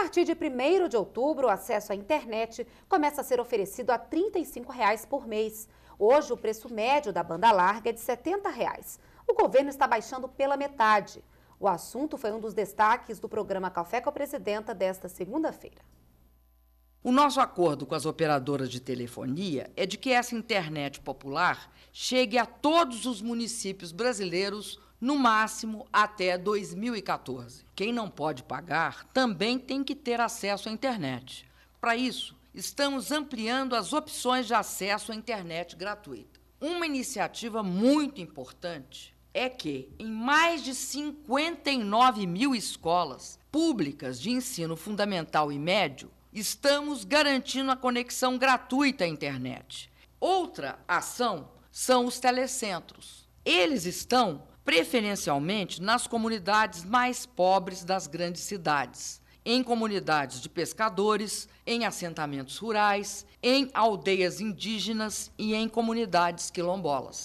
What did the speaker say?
partir de 1 de outubro, o acesso à internet começa a ser oferecido a R$ 35 por mês. Hoje, o preço médio da banda larga é de R$ 70. O governo está baixando pela metade. O assunto foi um dos destaques do programa Café com a Presidenta desta segunda-feira. O nosso acordo com as operadoras de telefonia é de que essa internet popular chegue a todos os municípios brasileiros no máximo até 2014. Quem não pode pagar também tem que ter acesso à internet. Para isso, estamos ampliando as opções de acesso à internet gratuita. Uma iniciativa muito importante é que, em mais de 59 mil escolas públicas de ensino fundamental e médio, estamos garantindo a conexão gratuita à internet. Outra ação são os telecentros. Eles estão preferencialmente nas comunidades mais pobres das grandes cidades, em comunidades de pescadores, em assentamentos rurais, em aldeias indígenas e em comunidades quilombolas.